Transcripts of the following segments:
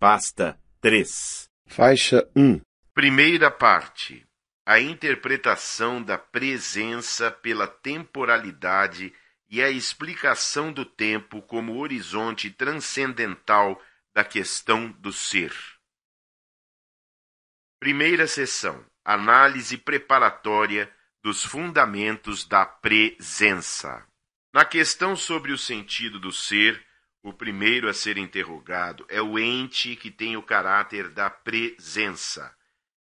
Pasta 3. Faixa 1. Primeira parte. A interpretação da presença pela temporalidade e a explicação do tempo como horizonte transcendental da questão do ser. Primeira sessão. Análise preparatória dos fundamentos da presença. Na questão sobre o sentido do ser, o primeiro a ser interrogado é o ente que tem o caráter da presença.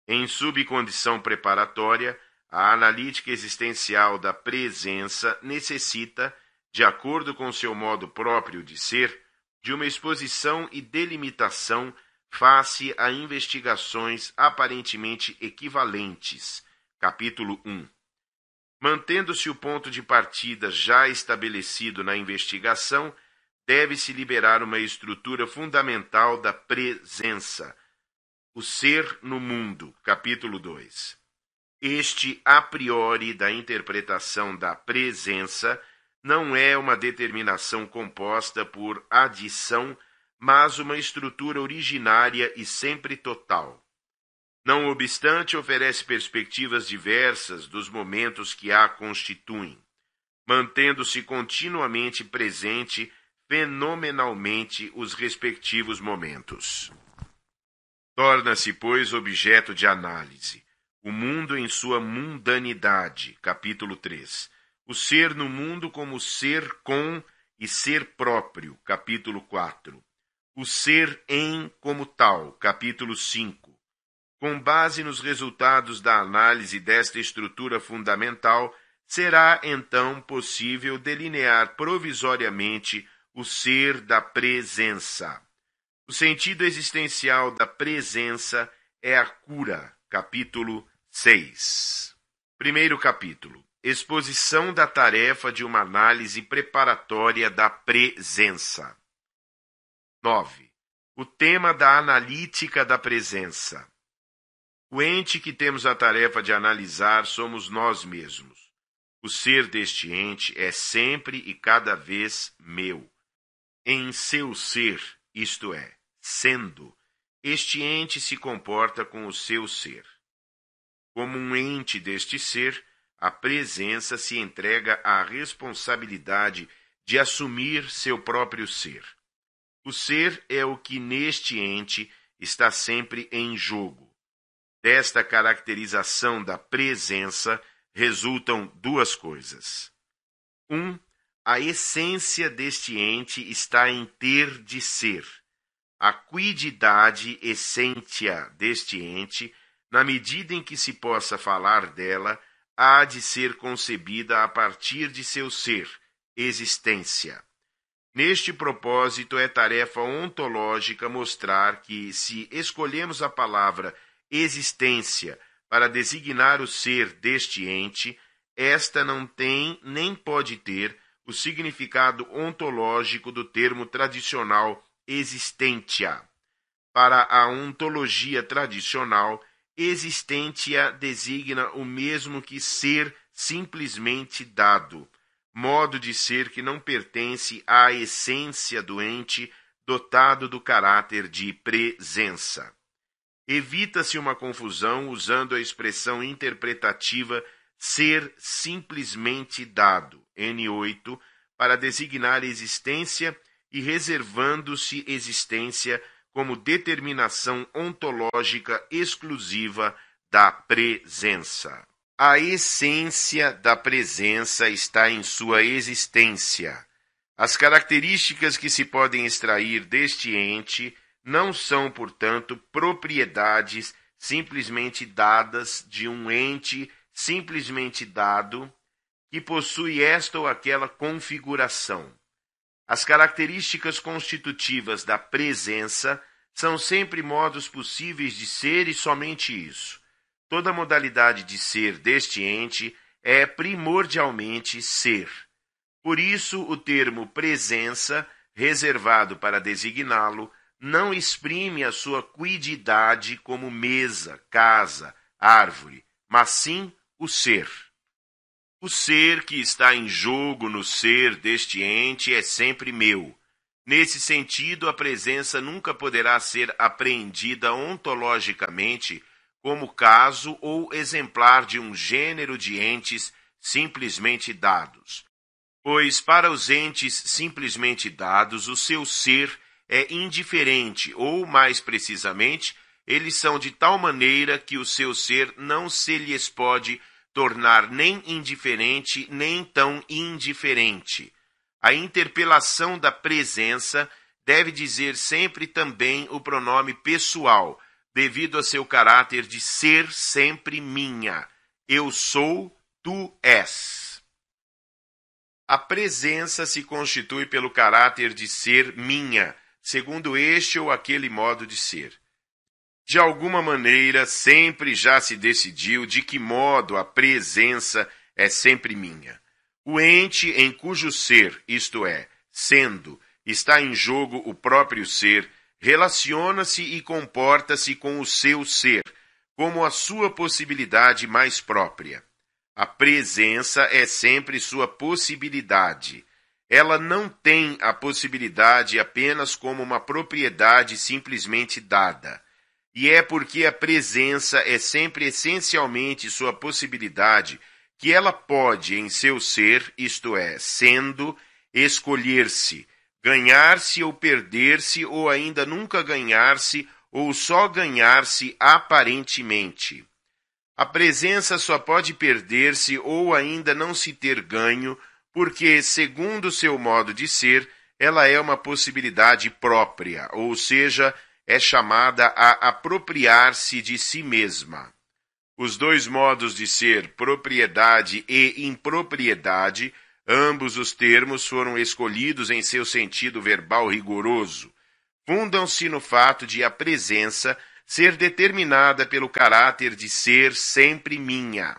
Em subcondição preparatória, a analítica existencial da presença necessita, de acordo com seu modo próprio de ser, de uma exposição e delimitação face a investigações aparentemente equivalentes. Capítulo 1 Mantendo-se o ponto de partida já estabelecido na investigação, deve-se liberar uma estrutura fundamental da presença, o ser no mundo, capítulo 2. Este a priori da interpretação da presença não é uma determinação composta por adição, mas uma estrutura originária e sempre total. Não obstante, oferece perspectivas diversas dos momentos que a constituem, mantendo-se continuamente presente fenomenalmente os respectivos momentos. Torna-se, pois, objeto de análise. O mundo em sua mundanidade, capítulo 3. O ser no mundo como ser com e ser próprio, capítulo 4. O ser em como tal, capítulo 5. Com base nos resultados da análise desta estrutura fundamental, será então possível delinear provisoriamente o ser da presença. O sentido existencial da presença é a cura. Capítulo 6. Primeiro capítulo. Exposição da tarefa de uma análise preparatória da presença. 9. O tema da analítica da presença. O ente que temos a tarefa de analisar somos nós mesmos. O ser deste ente é sempre e cada vez meu. Em seu ser, isto é, sendo, este ente se comporta com o seu ser. Como um ente deste ser, a presença se entrega à responsabilidade de assumir seu próprio ser. O ser é o que neste ente está sempre em jogo. Desta caracterização da presença resultam duas coisas. Um, a essência deste ente está em ter de ser. A cuididade essência deste ente, na medida em que se possa falar dela, há de ser concebida a partir de seu ser, existência. Neste propósito, é tarefa ontológica mostrar que, se escolhemos a palavra existência para designar o ser deste ente, esta não tem nem pode ter o significado ontológico do termo tradicional existência. Para a ontologia tradicional, existência designa o mesmo que ser simplesmente dado, modo de ser que não pertence à essência do dotado do caráter de presença. Evita-se uma confusão usando a expressão interpretativa ser simplesmente dado N8, para designar existência e reservando-se existência como determinação ontológica exclusiva da presença. A essência da presença está em sua existência. As características que se podem extrair deste ente não são, portanto, propriedades simplesmente dadas de um ente simplesmente dado, que possui esta ou aquela configuração. As características constitutivas da presença são sempre modos possíveis de ser e somente isso. Toda modalidade de ser deste ente é primordialmente ser. Por isso, o termo presença, reservado para designá-lo, não exprime a sua quididade como mesa, casa, árvore, mas sim o ser. O ser que está em jogo no ser deste ente é sempre meu. Nesse sentido, a presença nunca poderá ser apreendida ontologicamente como caso ou exemplar de um gênero de entes simplesmente dados. Pois para os entes simplesmente dados, o seu ser é indiferente, ou mais precisamente, eles são de tal maneira que o seu ser não se lhes pode tornar nem indiferente nem tão indiferente. A interpelação da presença deve dizer sempre também o pronome pessoal, devido a seu caráter de ser sempre minha. Eu sou, tu és. A presença se constitui pelo caráter de ser minha, segundo este ou aquele modo de ser. De alguma maneira, sempre já se decidiu de que modo a presença é sempre minha. O ente em cujo ser, isto é, sendo, está em jogo o próprio ser, relaciona-se e comporta-se com o seu ser, como a sua possibilidade mais própria. A presença é sempre sua possibilidade. Ela não tem a possibilidade apenas como uma propriedade simplesmente dada e é porque a presença é sempre essencialmente sua possibilidade que ela pode, em seu ser, isto é, sendo, escolher-se, ganhar-se ou perder-se, ou ainda nunca ganhar-se, ou só ganhar-se aparentemente. A presença só pode perder-se ou ainda não se ter ganho, porque, segundo seu modo de ser, ela é uma possibilidade própria, ou seja, é chamada a apropriar-se de si mesma. Os dois modos de ser, propriedade e impropriedade, ambos os termos foram escolhidos em seu sentido verbal rigoroso, fundam-se no fato de a presença ser determinada pelo caráter de ser sempre minha.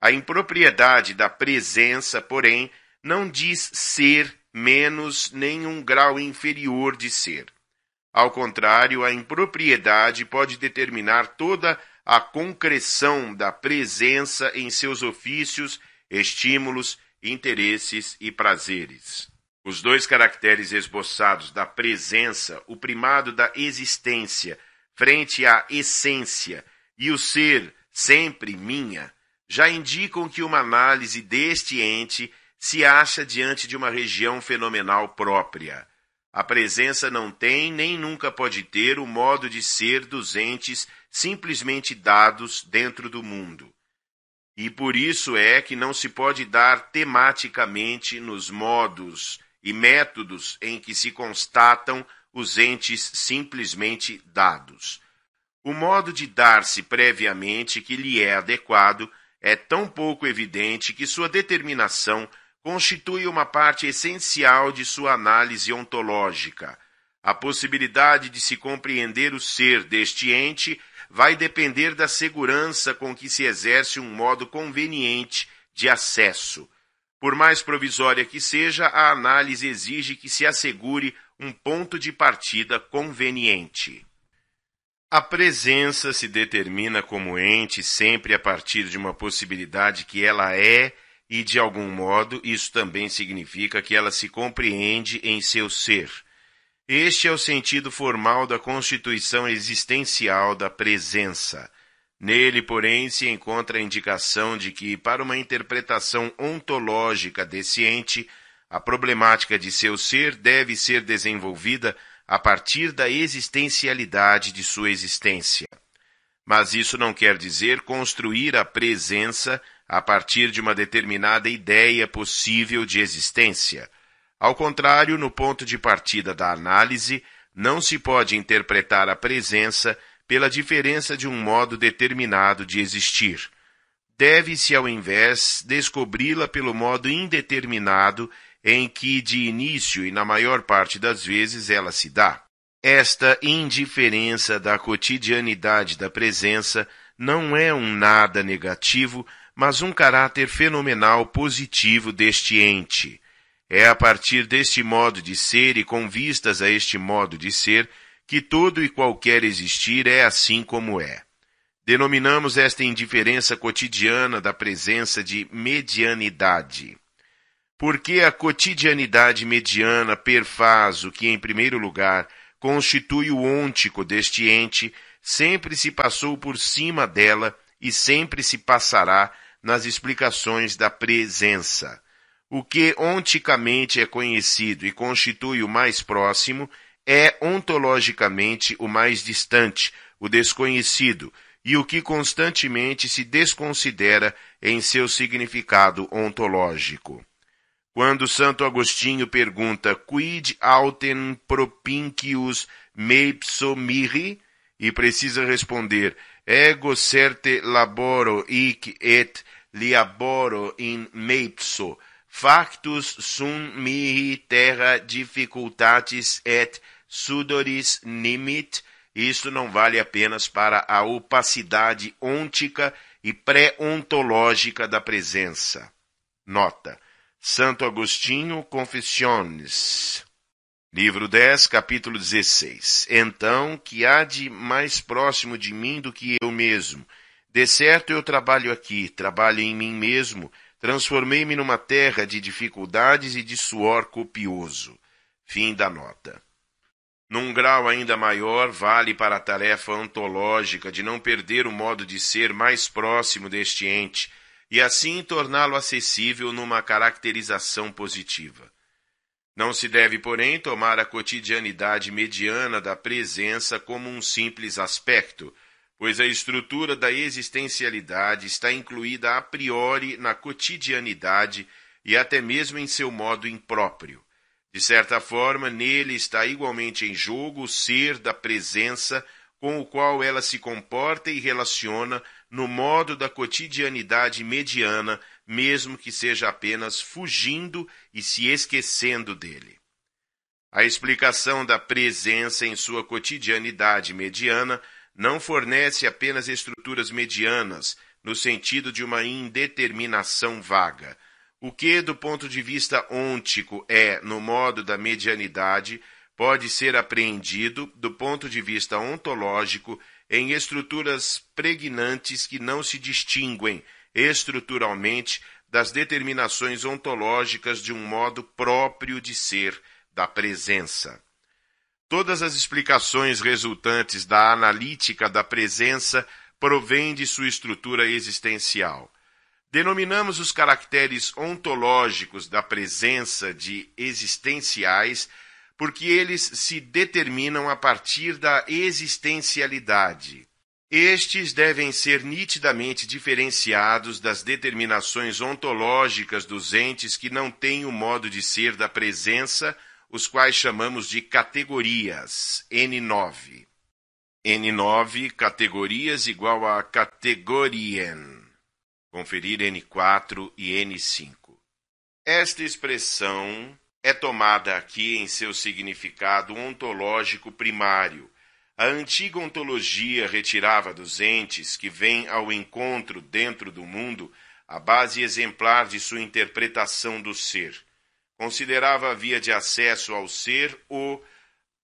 A impropriedade da presença, porém, não diz ser menos nenhum grau inferior de ser. Ao contrário, a impropriedade pode determinar toda a concreção da presença em seus ofícios, estímulos, interesses e prazeres. Os dois caracteres esboçados da presença, o primado da existência frente à essência e o ser sempre minha, já indicam que uma análise deste ente se acha diante de uma região fenomenal própria. A presença não tem nem nunca pode ter o modo de ser dos entes simplesmente dados dentro do mundo. E por isso é que não se pode dar tematicamente nos modos e métodos em que se constatam os entes simplesmente dados. O modo de dar-se previamente que lhe é adequado é tão pouco evidente que sua determinação constitui uma parte essencial de sua análise ontológica. A possibilidade de se compreender o ser deste ente vai depender da segurança com que se exerce um modo conveniente de acesso. Por mais provisória que seja, a análise exige que se assegure um ponto de partida conveniente. A presença se determina como ente sempre a partir de uma possibilidade que ela é e, de algum modo, isso também significa que ela se compreende em seu ser. Este é o sentido formal da constituição existencial da presença. Nele, porém, se encontra a indicação de que, para uma interpretação ontológica desciente, a problemática de seu ser deve ser desenvolvida a partir da existencialidade de sua existência. Mas isso não quer dizer construir a presença a partir de uma determinada ideia possível de existência. Ao contrário, no ponto de partida da análise, não se pode interpretar a presença pela diferença de um modo determinado de existir. Deve-se, ao invés, descobri-la pelo modo indeterminado em que, de início e na maior parte das vezes, ela se dá. Esta indiferença da cotidianidade da presença não é um nada negativo, mas um caráter fenomenal positivo deste ente. É a partir deste modo de ser e com vistas a este modo de ser que todo e qualquer existir é assim como é. Denominamos esta indiferença cotidiana da presença de medianidade. Porque a cotidianidade mediana perfaz o que, em primeiro lugar, constitui o ôntico deste ente, sempre se passou por cima dela e sempre se passará nas explicações da presença. O que onticamente é conhecido e constitui o mais próximo é ontologicamente o mais distante, o desconhecido, e o que constantemente se desconsidera em seu significado ontológico. Quando Santo Agostinho pergunta quid autem propinquius meipso mirri e precisa responder Ego certe laboro hic et liaboro in meipso, factus sum mihi terra difficultatis et sudoris nimit, isto não vale apenas para a opacidade ontica e pré-ontológica da presença. Nota: Santo Agostinho, Confessiones. Livro 10, capítulo 16. Então, que há de mais próximo de mim do que eu mesmo? De certo eu trabalho aqui, trabalho em mim mesmo, transformei-me numa terra de dificuldades e de suor copioso. Fim da nota. Num grau ainda maior, vale para a tarefa ontológica de não perder o modo de ser mais próximo deste ente e assim torná-lo acessível numa caracterização positiva. Não se deve, porém, tomar a cotidianidade mediana da presença como um simples aspecto, pois a estrutura da existencialidade está incluída a priori na cotidianidade e até mesmo em seu modo impróprio. De certa forma, nele está igualmente em jogo o ser da presença com o qual ela se comporta e relaciona no modo da cotidianidade mediana mesmo que seja apenas fugindo e se esquecendo dele. A explicação da presença em sua cotidianidade mediana não fornece apenas estruturas medianas, no sentido de uma indeterminação vaga. O que, do ponto de vista ôntico, é, no modo da medianidade, pode ser apreendido, do ponto de vista ontológico, em estruturas pregnantes que não se distinguem, estruturalmente das determinações ontológicas de um modo próprio de ser, da presença. Todas as explicações resultantes da analítica da presença provêm de sua estrutura existencial. Denominamos os caracteres ontológicos da presença de existenciais porque eles se determinam a partir da existencialidade. Estes devem ser nitidamente diferenciados das determinações ontológicas dos entes que não têm o modo de ser da presença, os quais chamamos de categorias, N9. N9, categorias igual a categorien. Conferir N4 e N5. Esta expressão é tomada aqui em seu significado ontológico primário a antiga ontologia retirava dos entes que vêm ao encontro dentro do mundo a base exemplar de sua interpretação do ser. Considerava a via de acesso ao ser o,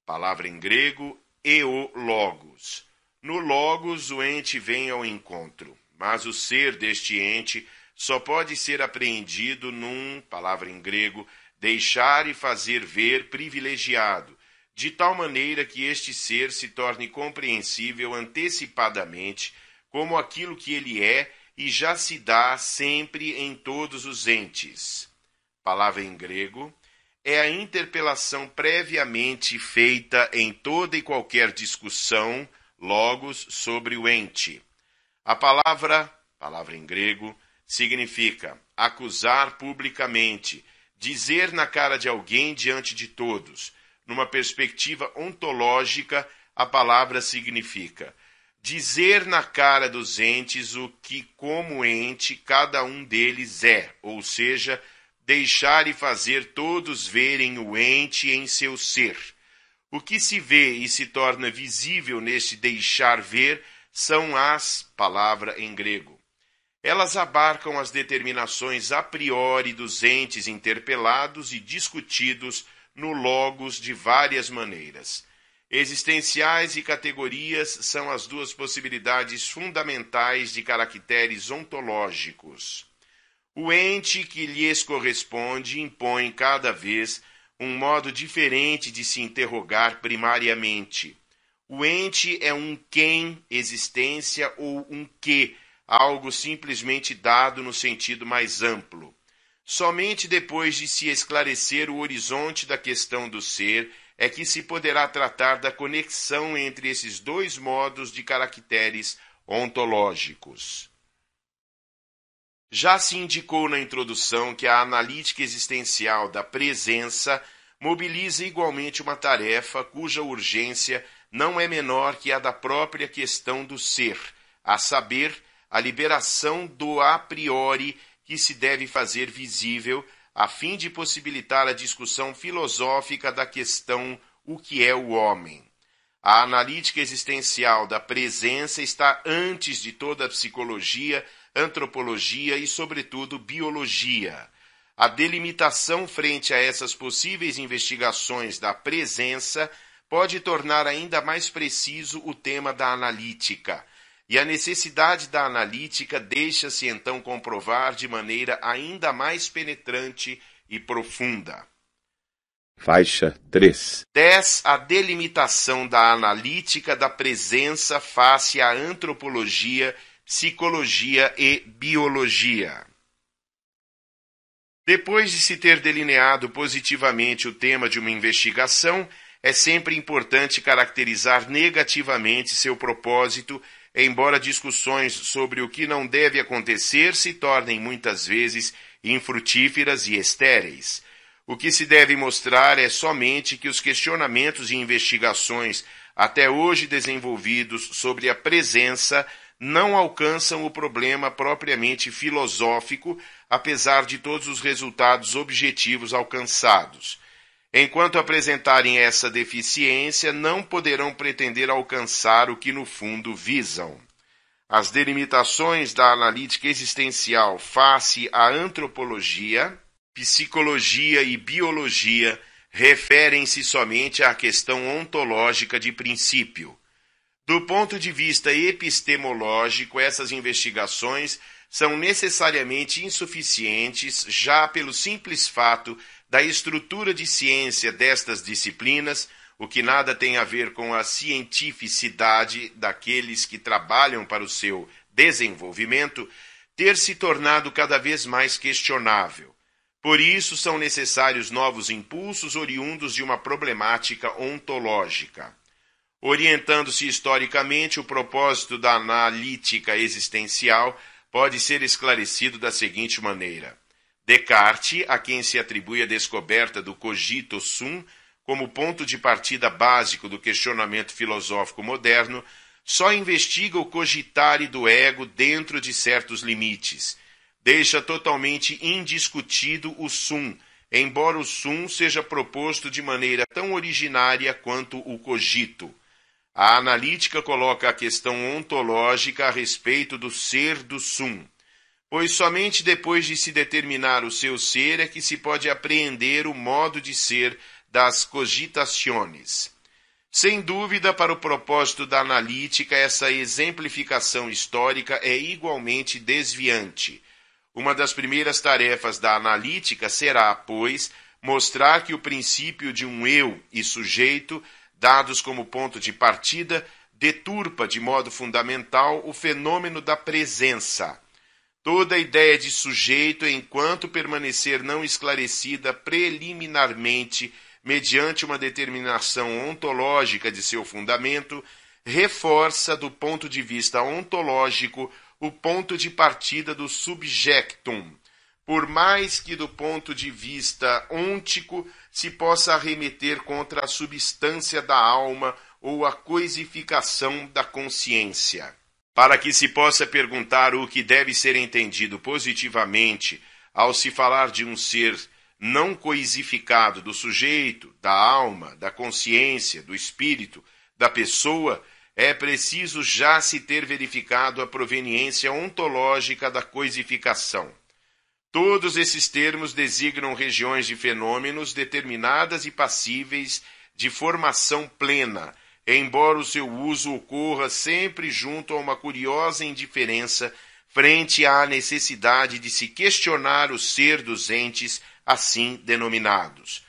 palavra em grego, e o logos. No logos o ente vem ao encontro, mas o ser deste ente só pode ser apreendido num, palavra em grego, deixar e fazer ver privilegiado de tal maneira que este ser se torne compreensível antecipadamente como aquilo que ele é e já se dá sempre em todos os entes. Palavra em grego é a interpelação previamente feita em toda e qualquer discussão, logos, sobre o ente. A palavra, palavra em grego, significa acusar publicamente, dizer na cara de alguém diante de todos numa perspectiva ontológica, a palavra significa dizer na cara dos entes o que, como ente, cada um deles é, ou seja, deixar e fazer todos verem o ente em seu ser. O que se vê e se torna visível neste deixar ver são as, palavra em grego. Elas abarcam as determinações a priori dos entes interpelados e discutidos no Logos de várias maneiras. Existenciais e categorias são as duas possibilidades fundamentais de caracteres ontológicos. O ente que lhes corresponde impõe cada vez um modo diferente de se interrogar primariamente. O ente é um quem, existência ou um que, algo simplesmente dado no sentido mais amplo. Somente depois de se esclarecer o horizonte da questão do ser é que se poderá tratar da conexão entre esses dois modos de caracteres ontológicos. Já se indicou na introdução que a analítica existencial da presença mobiliza igualmente uma tarefa cuja urgência não é menor que a da própria questão do ser, a saber, a liberação do a priori que se deve fazer visível a fim de possibilitar a discussão filosófica da questão o que é o homem. A analítica existencial da presença está antes de toda a psicologia, antropologia e, sobretudo, biologia. A delimitação frente a essas possíveis investigações da presença pode tornar ainda mais preciso o tema da analítica e a necessidade da analítica deixa-se então comprovar de maneira ainda mais penetrante e profunda. Faixa 3. 10. A delimitação da analítica da presença face à antropologia, psicologia e biologia. Depois de se ter delineado positivamente o tema de uma investigação, é sempre importante caracterizar negativamente seu propósito embora discussões sobre o que não deve acontecer se tornem muitas vezes infrutíferas e estéreis. O que se deve mostrar é somente que os questionamentos e investigações até hoje desenvolvidos sobre a presença não alcançam o problema propriamente filosófico, apesar de todos os resultados objetivos alcançados. Enquanto apresentarem essa deficiência, não poderão pretender alcançar o que no fundo visam. As delimitações da analítica existencial face à antropologia, psicologia e biologia referem-se somente à questão ontológica de princípio. Do ponto de vista epistemológico, essas investigações são necessariamente insuficientes já pelo simples fato da estrutura de ciência destas disciplinas, o que nada tem a ver com a cientificidade daqueles que trabalham para o seu desenvolvimento, ter se tornado cada vez mais questionável. Por isso são necessários novos impulsos oriundos de uma problemática ontológica. Orientando-se historicamente, o propósito da analítica existencial pode ser esclarecido da seguinte maneira: Descartes, a quem se atribui a descoberta do cogito sum como ponto de partida básico do questionamento filosófico moderno, só investiga o cogitare do ego dentro de certos limites. Deixa totalmente indiscutido o sum, embora o sum seja proposto de maneira tão originária quanto o cogito. A analítica coloca a questão ontológica a respeito do ser do sum pois somente depois de se determinar o seu ser é que se pode apreender o modo de ser das cogitações. Sem dúvida, para o propósito da analítica, essa exemplificação histórica é igualmente desviante. Uma das primeiras tarefas da analítica será, pois, mostrar que o princípio de um eu e sujeito, dados como ponto de partida, deturpa de modo fundamental o fenômeno da presença. Toda ideia de sujeito, enquanto permanecer não esclarecida preliminarmente, mediante uma determinação ontológica de seu fundamento, reforça do ponto de vista ontológico o ponto de partida do subjectum, por mais que do ponto de vista ôntico se possa arremeter contra a substância da alma ou a coisificação da consciência para que se possa perguntar o que deve ser entendido positivamente ao se falar de um ser não coisificado do sujeito, da alma, da consciência, do espírito, da pessoa, é preciso já se ter verificado a proveniência ontológica da coisificação. Todos esses termos designam regiões de fenômenos determinadas e passíveis de formação plena embora o seu uso ocorra sempre junto a uma curiosa indiferença frente à necessidade de se questionar o ser dos entes assim denominados.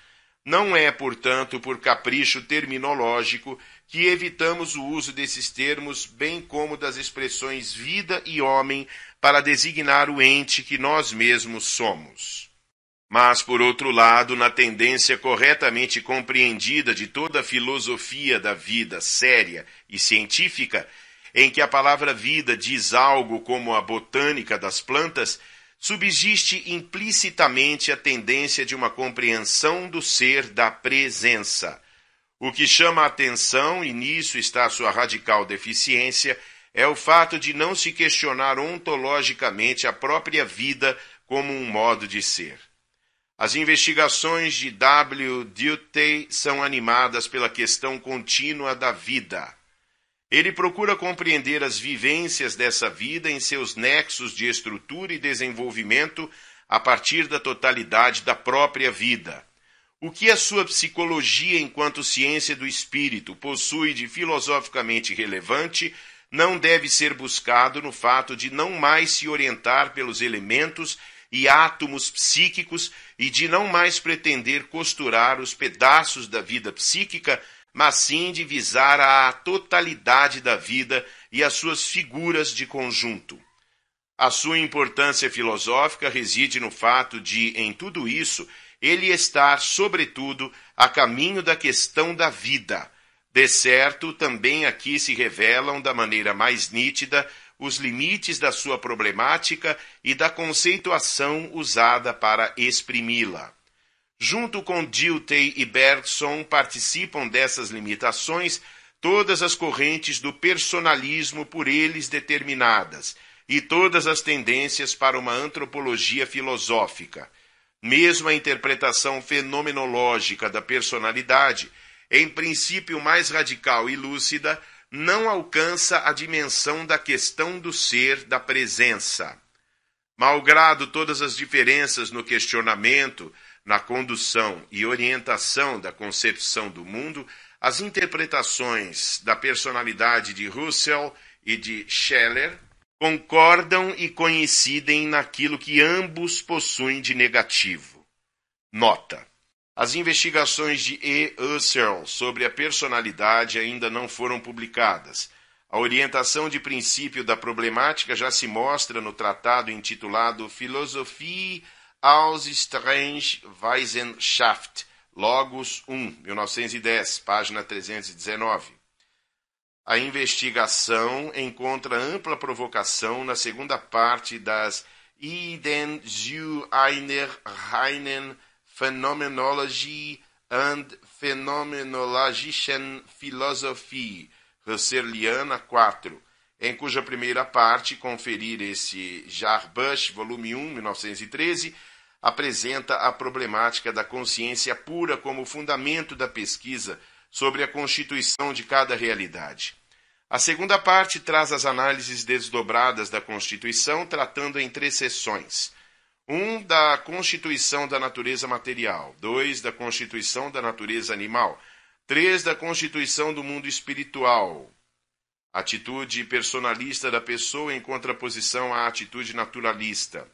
Não é, portanto, por capricho terminológico que evitamos o uso desses termos, bem como das expressões vida e homem, para designar o ente que nós mesmos somos. Mas, por outro lado, na tendência corretamente compreendida de toda a filosofia da vida séria e científica, em que a palavra vida diz algo como a botânica das plantas, subsiste implicitamente a tendência de uma compreensão do ser da presença. O que chama a atenção, e nisso está sua radical deficiência, é o fato de não se questionar ontologicamente a própria vida como um modo de ser. As investigações de W. Dutey são animadas pela questão contínua da vida. Ele procura compreender as vivências dessa vida em seus nexos de estrutura e desenvolvimento a partir da totalidade da própria vida. O que a sua psicologia, enquanto ciência do espírito, possui de filosoficamente relevante não deve ser buscado no fato de não mais se orientar pelos elementos e átomos psíquicos e de não mais pretender costurar os pedaços da vida psíquica, mas sim de visar a totalidade da vida e as suas figuras de conjunto. A sua importância filosófica reside no fato de, em tudo isso, ele estar, sobretudo, a caminho da questão da vida. De certo, também aqui se revelam da maneira mais nítida os limites da sua problemática e da conceituação usada para exprimi-la. Junto com Dilthey e Bergson participam dessas limitações todas as correntes do personalismo por eles determinadas e todas as tendências para uma antropologia filosófica. Mesmo a interpretação fenomenológica da personalidade, em princípio mais radical e lúcida, não alcança a dimensão da questão do ser, da presença. Malgrado todas as diferenças no questionamento, na condução e orientação da concepção do mundo, as interpretações da personalidade de Russell e de Scheller concordam e coincidem naquilo que ambos possuem de negativo. Nota: as investigações de E. Husserl sobre a personalidade ainda não foram publicadas. A orientação de princípio da problemática já se mostra no tratado intitulado Philosophie aus Strange Weisenschaft, Logos 1, 1910, página 319. A investigação encontra ampla provocação na segunda parte das *Iden zu einer reinen Phenomenology and Phenomenologischen Philosophie, Husserliana 4, em cuja primeira parte, conferir esse Jarbush, volume 1, 1913, apresenta a problemática da consciência pura como fundamento da pesquisa sobre a constituição de cada realidade. A segunda parte traz as análises desdobradas da Constituição, tratando em três sessões. Um da constituição da natureza material, dois da constituição da natureza animal, três da constituição do mundo espiritual. Atitude personalista da pessoa em contraposição à atitude naturalista.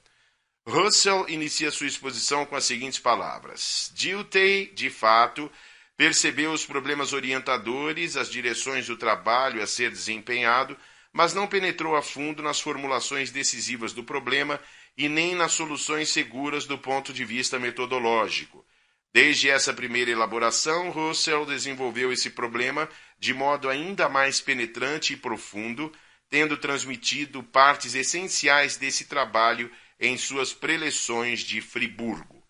Russell inicia sua exposição com as seguintes palavras: Dilthey, de fato, percebeu os problemas orientadores, as direções do trabalho a ser desempenhado, mas não penetrou a fundo nas formulações decisivas do problema e nem nas soluções seguras do ponto de vista metodológico. Desde essa primeira elaboração, Russell desenvolveu esse problema de modo ainda mais penetrante e profundo, tendo transmitido partes essenciais desse trabalho em suas preleções de Friburgo.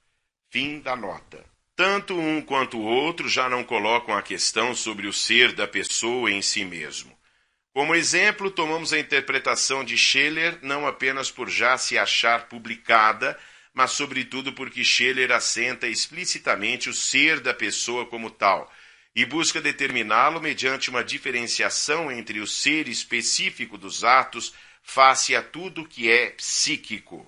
Fim da nota. Tanto um quanto o outro já não colocam a questão sobre o ser da pessoa em si mesmo. Como exemplo, tomamos a interpretação de Scheler não apenas por já se achar publicada, mas sobretudo porque Scheler assenta explicitamente o ser da pessoa como tal e busca determiná-lo mediante uma diferenciação entre o ser específico dos atos face a tudo que é psíquico.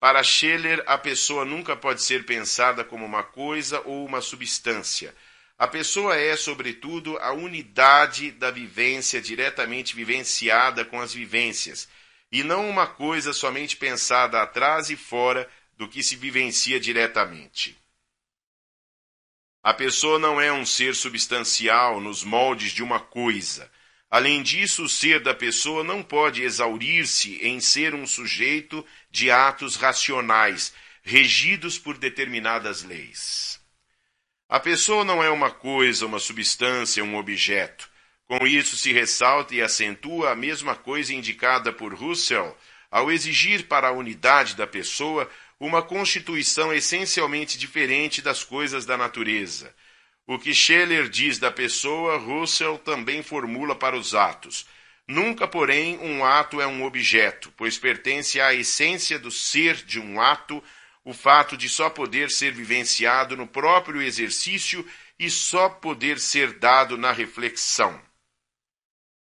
Para Scheler, a pessoa nunca pode ser pensada como uma coisa ou uma substância a pessoa é, sobretudo, a unidade da vivência diretamente vivenciada com as vivências, e não uma coisa somente pensada atrás e fora do que se vivencia diretamente. A pessoa não é um ser substancial nos moldes de uma coisa. Além disso, o ser da pessoa não pode exaurir-se em ser um sujeito de atos racionais, regidos por determinadas leis. A pessoa não é uma coisa, uma substância, um objeto. Com isso se ressalta e acentua a mesma coisa indicada por Russell ao exigir para a unidade da pessoa uma constituição essencialmente diferente das coisas da natureza. O que Scheler diz da pessoa, Russell também formula para os atos. Nunca, porém, um ato é um objeto, pois pertence à essência do ser de um ato o fato de só poder ser vivenciado no próprio exercício e só poder ser dado na reflexão.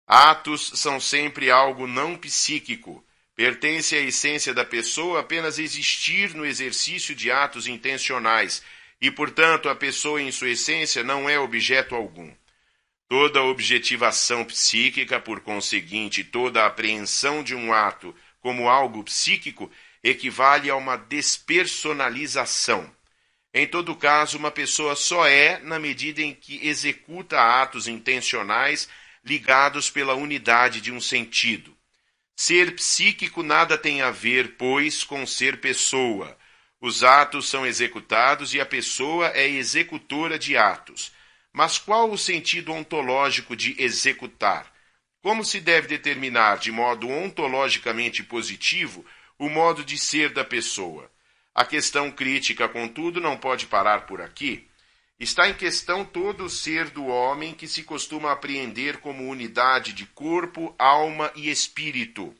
Atos são sempre algo não psíquico, pertence à essência da pessoa apenas existir no exercício de atos intencionais, e, portanto, a pessoa em sua essência não é objeto algum. Toda objetivação psíquica, por conseguinte, toda apreensão de um ato como algo psíquico, equivale a uma despersonalização. Em todo caso, uma pessoa só é na medida em que executa atos intencionais ligados pela unidade de um sentido. Ser psíquico nada tem a ver, pois, com ser pessoa. Os atos são executados e a pessoa é executora de atos. Mas qual o sentido ontológico de executar? Como se deve determinar de modo ontologicamente positivo o modo de ser da pessoa. A questão crítica, contudo, não pode parar por aqui. Está em questão todo o ser do homem que se costuma apreender como unidade de corpo, alma e espírito.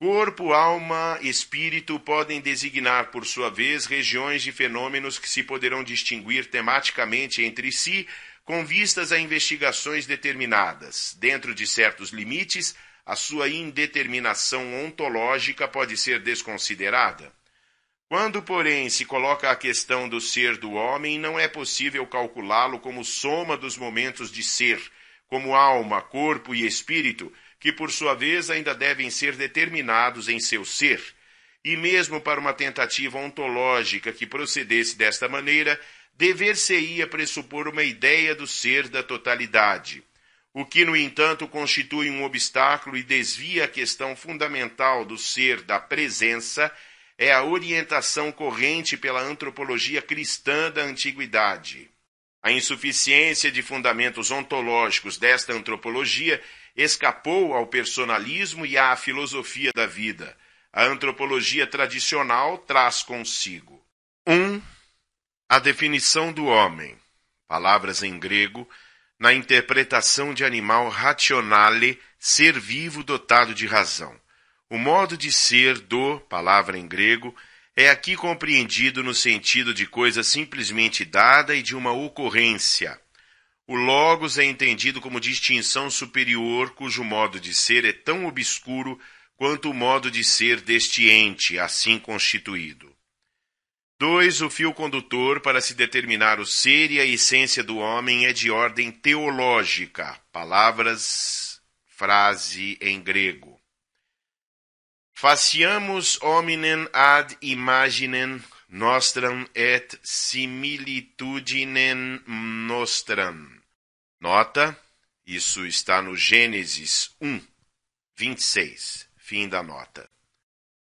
Corpo, alma, espírito podem designar, por sua vez, regiões de fenômenos que se poderão distinguir tematicamente entre si, com vistas a investigações determinadas, dentro de certos limites, a sua indeterminação ontológica pode ser desconsiderada. Quando, porém, se coloca a questão do ser do homem, não é possível calculá-lo como soma dos momentos de ser, como alma, corpo e espírito, que por sua vez ainda devem ser determinados em seu ser. E mesmo para uma tentativa ontológica que procedesse desta maneira, dever-se-ia pressupor uma ideia do ser da totalidade o que, no entanto, constitui um obstáculo e desvia a questão fundamental do ser da presença, é a orientação corrente pela antropologia cristã da antiguidade. A insuficiência de fundamentos ontológicos desta antropologia escapou ao personalismo e à filosofia da vida. A antropologia tradicional traz consigo: 1. Um, a definição do homem, palavras em grego na interpretação de animal rationale, ser vivo dotado de razão. O modo de ser do, palavra em grego, é aqui compreendido no sentido de coisa simplesmente dada e de uma ocorrência. O logos é entendido como distinção superior cujo modo de ser é tão obscuro quanto o modo de ser deste ente assim constituído. 2. O fio condutor para se determinar o ser e a essência do homem é de ordem teológica. Palavras, frase em grego. Faciamos hominem ad imaginem nostram et similitudinem nostram. Nota, isso está no Gênesis 1, 26. Fim da nota.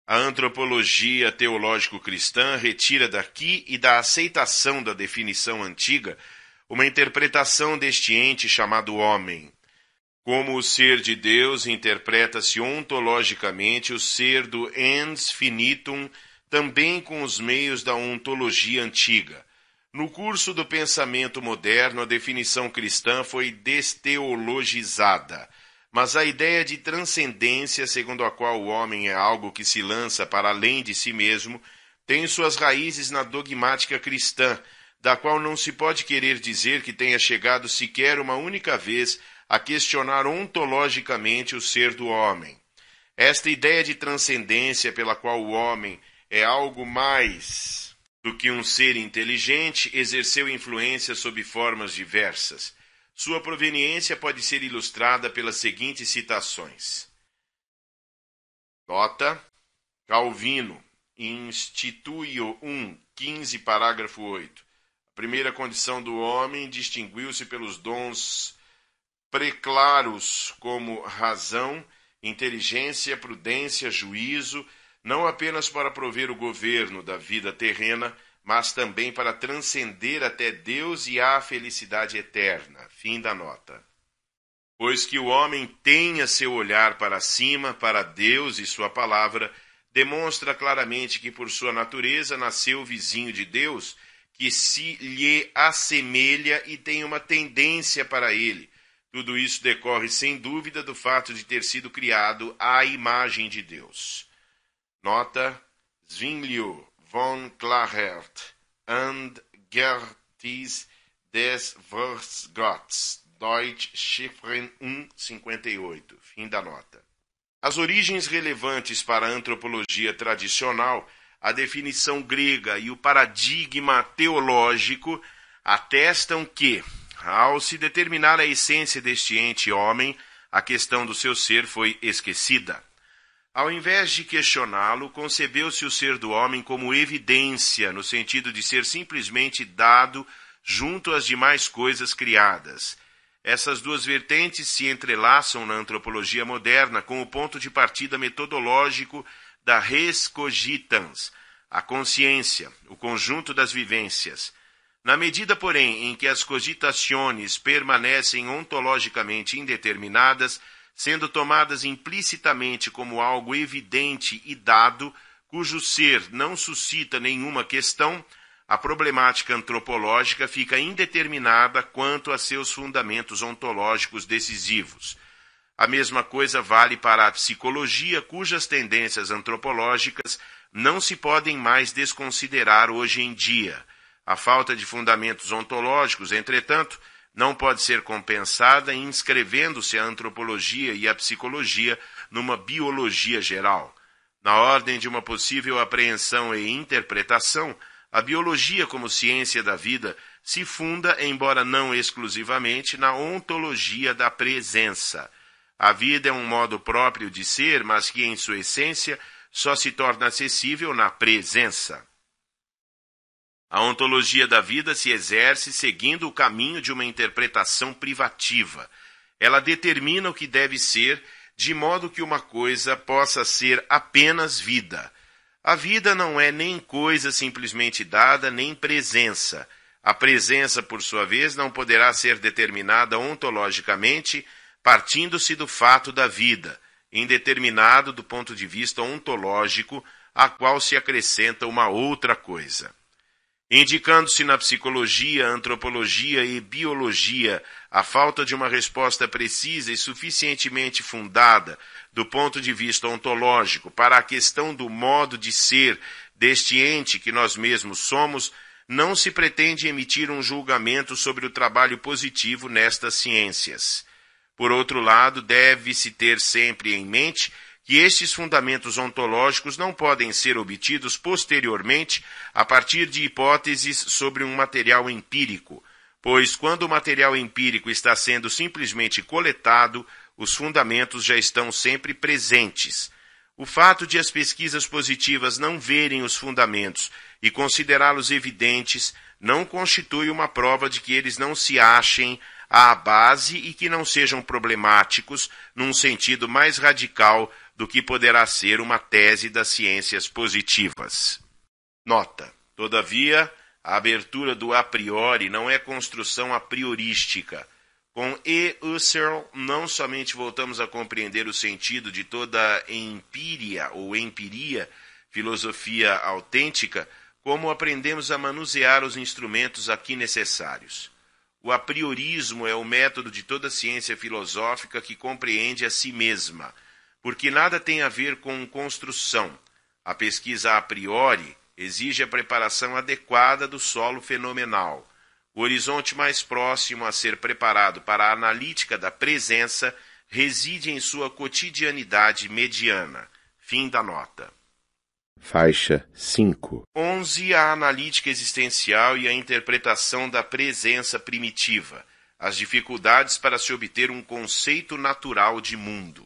A antropologia teológico-cristã retira daqui e da aceitação da definição antiga uma interpretação deste ente chamado homem. Como o ser de Deus, interpreta-se ontologicamente o ser do ens finitum também com os meios da ontologia antiga. No curso do pensamento moderno, a definição cristã foi desteologizada mas a ideia de transcendência segundo a qual o homem é algo que se lança para além de si mesmo tem suas raízes na dogmática cristã, da qual não se pode querer dizer que tenha chegado sequer uma única vez a questionar ontologicamente o ser do homem. Esta ideia de transcendência pela qual o homem é algo mais do que um ser inteligente exerceu influência sob formas diversas. Sua proveniência pode ser ilustrada pelas seguintes citações: Nota Calvino, Instituio 1, 15, parágrafo 8. A primeira condição do homem distinguiu-se pelos dons preclaros como razão, inteligência, prudência, juízo, não apenas para prover o governo da vida terrena, mas também para transcender até Deus e à felicidade eterna. Fim da nota. Pois que o homem tenha seu olhar para cima, para Deus e sua palavra, demonstra claramente que por sua natureza nasceu vizinho de Deus, que se lhe assemelha e tem uma tendência para ele. Tudo isso decorre sem dúvida do fato de ter sido criado à imagem de Deus. Nota Zwinglio, von Klarert und Gertis des Vers Gottes, Deutsch Chiffren 158. Fim da nota. As origens relevantes para a antropologia tradicional, a definição grega e o paradigma teológico atestam que, ao se determinar a essência deste ente homem, a questão do seu ser foi esquecida. Ao invés de questioná-lo, concebeu-se o ser do homem como evidência, no sentido de ser simplesmente dado junto às demais coisas criadas. Essas duas vertentes se entrelaçam na antropologia moderna com o ponto de partida metodológico da res cogitans, a consciência, o conjunto das vivências. Na medida, porém, em que as cogitações permanecem ontologicamente indeterminadas, sendo tomadas implicitamente como algo evidente e dado, cujo ser não suscita nenhuma questão, a problemática antropológica fica indeterminada quanto a seus fundamentos ontológicos decisivos. A mesma coisa vale para a psicologia, cujas tendências antropológicas não se podem mais desconsiderar hoje em dia. A falta de fundamentos ontológicos, entretanto, não pode ser compensada inscrevendo-se a antropologia e a psicologia numa biologia geral. Na ordem de uma possível apreensão e interpretação, a biologia como ciência da vida se funda, embora não exclusivamente, na ontologia da presença. A vida é um modo próprio de ser, mas que em sua essência só se torna acessível na presença. A ontologia da vida se exerce seguindo o caminho de uma interpretação privativa. Ela determina o que deve ser, de modo que uma coisa possa ser apenas vida. A vida não é nem coisa simplesmente dada, nem presença. A presença, por sua vez, não poderá ser determinada ontologicamente, partindo-se do fato da vida, indeterminado do ponto de vista ontológico, a qual se acrescenta uma outra coisa. Indicando-se na psicologia, antropologia e biologia a falta de uma resposta precisa e suficientemente fundada do ponto de vista ontológico para a questão do modo de ser deste ente que nós mesmos somos, não se pretende emitir um julgamento sobre o trabalho positivo nestas ciências. Por outro lado, deve-se ter sempre em mente que estes fundamentos ontológicos não podem ser obtidos posteriormente a partir de hipóteses sobre um material empírico, pois quando o material empírico está sendo simplesmente coletado, os fundamentos já estão sempre presentes. O fato de as pesquisas positivas não verem os fundamentos e considerá-los evidentes não constitui uma prova de que eles não se achem à base e que não sejam problemáticos num sentido mais radical do que poderá ser uma tese das ciências positivas. Nota: todavia, a abertura do a priori não é construção a priorística. Com E. Husserl, não somente voltamos a compreender o sentido de toda empíria ou empiria, filosofia autêntica, como aprendemos a manusear os instrumentos aqui necessários. O apriorismo é o método de toda ciência filosófica que compreende a si mesma porque nada tem a ver com construção. A pesquisa a priori exige a preparação adequada do solo fenomenal. O horizonte mais próximo a ser preparado para a analítica da presença reside em sua cotidianidade mediana. Fim da nota. Faixa 5. 11. A analítica existencial e a interpretação da presença primitiva. As dificuldades para se obter um conceito natural de mundo.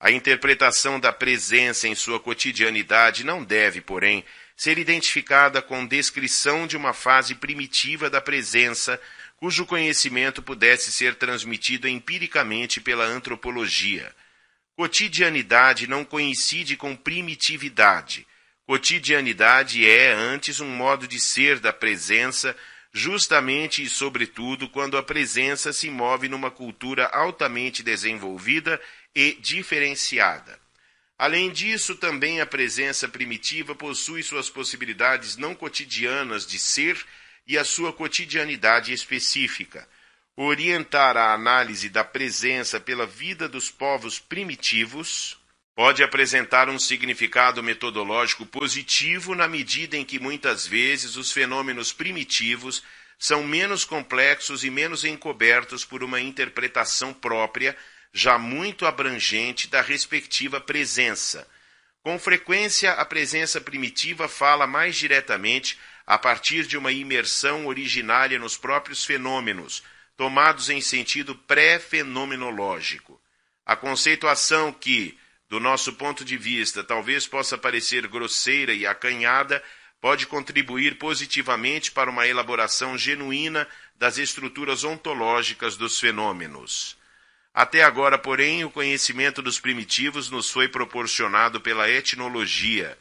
A interpretação da presença em sua cotidianidade não deve, porém, ser identificada com descrição de uma fase primitiva da presença, cujo conhecimento pudesse ser transmitido empiricamente pela antropologia. Cotidianidade não coincide com primitividade. Cotidianidade é, antes, um modo de ser da presença, justamente e sobretudo quando a presença se move numa cultura altamente desenvolvida e diferenciada. Além disso, também a presença primitiva possui suas possibilidades não cotidianas de ser e a sua cotidianidade específica. Orientar a análise da presença pela vida dos povos primitivos pode apresentar um significado metodológico positivo na medida em que muitas vezes os fenômenos primitivos são menos complexos e menos encobertos por uma interpretação própria já muito abrangente da respectiva presença. Com frequência, a presença primitiva fala mais diretamente a partir de uma imersão originária nos próprios fenômenos, tomados em sentido pré-fenomenológico. A conceituação que, do nosso ponto de vista, talvez possa parecer grosseira e acanhada, pode contribuir positivamente para uma elaboração genuína das estruturas ontológicas dos fenômenos. Até agora, porém, o conhecimento dos primitivos nos foi proporcionado pela etnologia.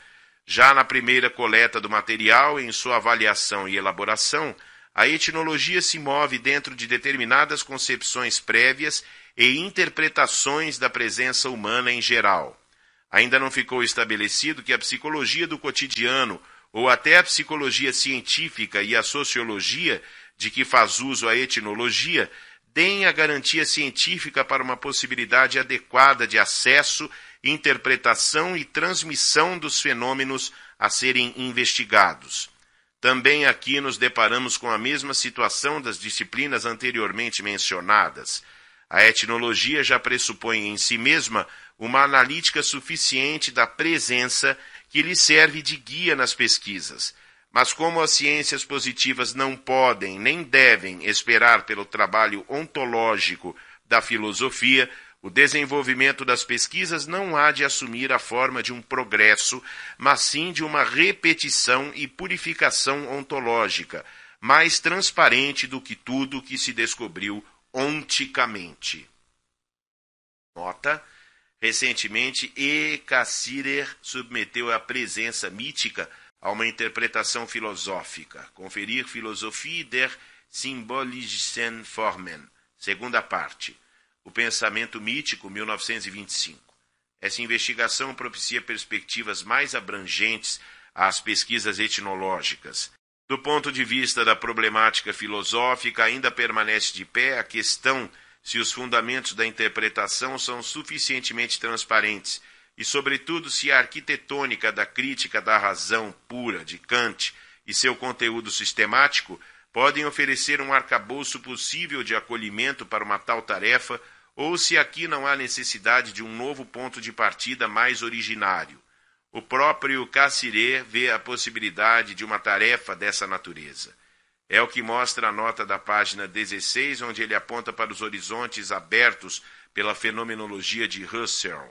Já na primeira coleta do material, em sua avaliação e elaboração, a etnologia se move dentro de determinadas concepções prévias e interpretações da presença humana em geral. Ainda não ficou estabelecido que a psicologia do cotidiano, ou até a psicologia científica e a sociologia, de que faz uso a etnologia, tem a garantia científica para uma possibilidade adequada de acesso, interpretação e transmissão dos fenômenos a serem investigados. Também aqui nos deparamos com a mesma situação das disciplinas anteriormente mencionadas. A etnologia já pressupõe em si mesma uma analítica suficiente da presença que lhe serve de guia nas pesquisas mas como as ciências positivas não podem nem devem esperar pelo trabalho ontológico da filosofia, o desenvolvimento das pesquisas não há de assumir a forma de um progresso, mas sim de uma repetição e purificação ontológica, mais transparente do que tudo que se descobriu onticamente. Nota: recentemente, E. Cassirer submeteu a presença mítica a uma interpretação filosófica. Conferir filosofia der Symbolischen Formen, segunda parte. O Pensamento Mítico, 1925. Essa investigação propicia perspectivas mais abrangentes às pesquisas etnológicas. Do ponto de vista da problemática filosófica, ainda permanece de pé a questão se os fundamentos da interpretação são suficientemente transparentes e, sobretudo, se a arquitetônica da crítica da razão pura de Kant e seu conteúdo sistemático podem oferecer um arcabouço possível de acolhimento para uma tal tarefa, ou se aqui não há necessidade de um novo ponto de partida mais originário. O próprio Cassiré vê a possibilidade de uma tarefa dessa natureza. É o que mostra a nota da página 16, onde ele aponta para os horizontes abertos pela fenomenologia de Husserl.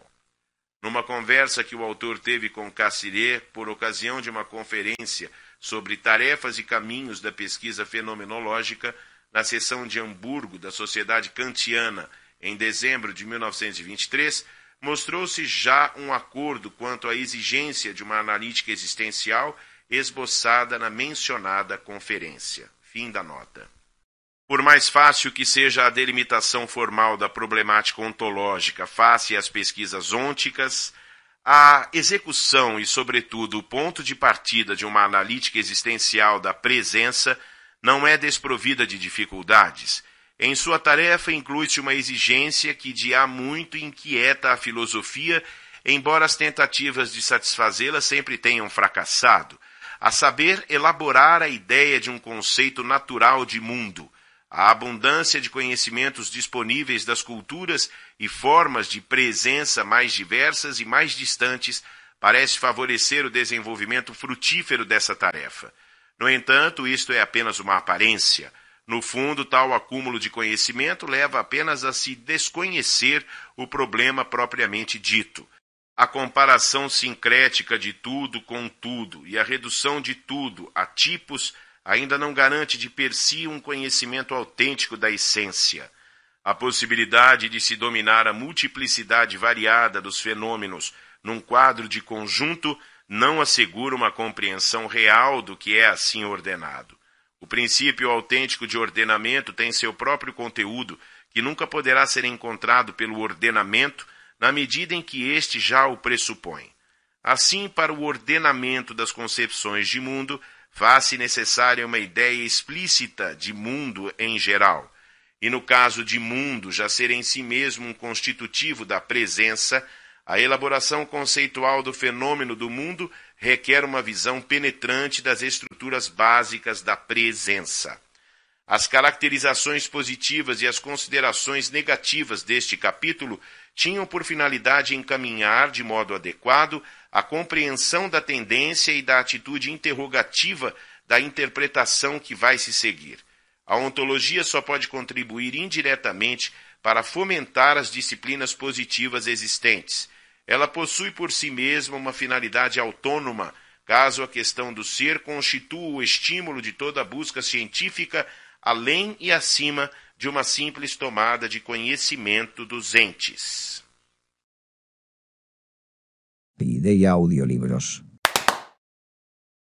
Numa conversa que o autor teve com Cassirê por ocasião de uma conferência sobre tarefas e caminhos da pesquisa fenomenológica na sessão de Hamburgo da Sociedade Kantiana em dezembro de 1923, mostrou-se já um acordo quanto à exigência de uma analítica existencial esboçada na mencionada conferência. Fim da nota. Por mais fácil que seja a delimitação formal da problemática ontológica face às pesquisas ônticas, a execução e, sobretudo, o ponto de partida de uma analítica existencial da presença não é desprovida de dificuldades. Em sua tarefa inclui-se uma exigência que de há muito inquieta a filosofia, embora as tentativas de satisfazê-la sempre tenham fracassado, a saber elaborar a ideia de um conceito natural de mundo a abundância de conhecimentos disponíveis das culturas e formas de presença mais diversas e mais distantes parece favorecer o desenvolvimento frutífero dessa tarefa. No entanto, isto é apenas uma aparência. No fundo, tal acúmulo de conhecimento leva apenas a se desconhecer o problema propriamente dito. A comparação sincrética de tudo com tudo e a redução de tudo a tipos ainda não garante de per si um conhecimento autêntico da essência. A possibilidade de se dominar a multiplicidade variada dos fenômenos num quadro de conjunto não assegura uma compreensão real do que é assim ordenado. O princípio autêntico de ordenamento tem seu próprio conteúdo, que nunca poderá ser encontrado pelo ordenamento na medida em que este já o pressupõe. Assim, para o ordenamento das concepções de mundo, faz-se necessária uma ideia explícita de mundo em geral, e no caso de mundo já ser em si mesmo um constitutivo da presença, a elaboração conceitual do fenômeno do mundo requer uma visão penetrante das estruturas básicas da presença. As caracterizações positivas e as considerações negativas deste capítulo tinham por finalidade encaminhar, de modo adequado, a compreensão da tendência e da atitude interrogativa da interpretação que vai se seguir. A ontologia só pode contribuir indiretamente para fomentar as disciplinas positivas existentes. Ela possui por si mesma uma finalidade autônoma, caso a questão do ser constitua o estímulo de toda busca científica além e acima de uma simples tomada de conhecimento dos entes. y de audiolibros.